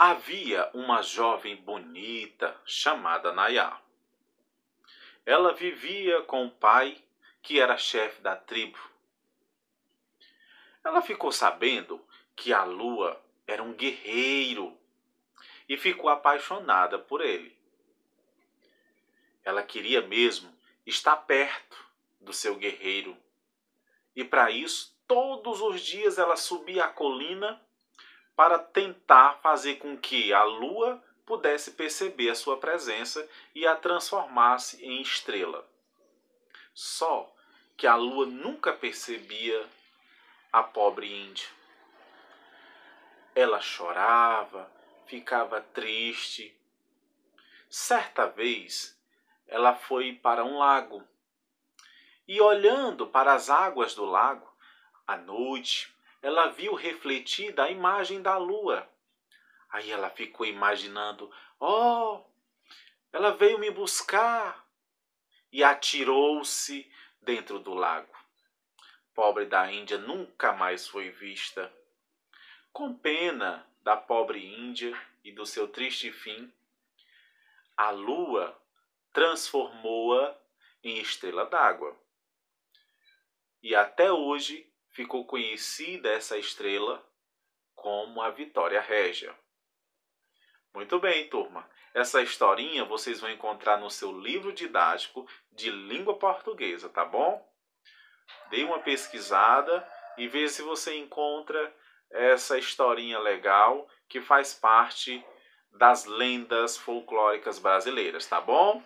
Havia uma jovem bonita chamada Nayá. Ela vivia com o pai, que era chefe da tribo. Ela ficou sabendo que a lua era um guerreiro e ficou apaixonada por ele. Ela queria mesmo estar perto do seu guerreiro. E para isso, todos os dias ela subia a colina para tentar fazer com que a lua pudesse perceber a sua presença e a transformasse em estrela. Só que a lua nunca percebia a pobre índia. Ela chorava, ficava triste. Certa vez, ela foi para um lago e, olhando para as águas do lago, à noite, ela viu refletida a imagem da lua. Aí ela ficou imaginando: oh, ela veio me buscar! E atirou-se dentro do lago. Pobre da Índia nunca mais foi vista. Com pena da pobre Índia e do seu triste fim, a lua transformou-a em estrela d'água. E até hoje ficou conhecida essa estrela como a Vitória Régia. Muito bem, turma. Essa historinha vocês vão encontrar no seu livro didático de língua portuguesa, tá bom? Dê uma pesquisada e veja se você encontra essa historinha legal que faz parte das lendas folclóricas brasileiras, tá bom?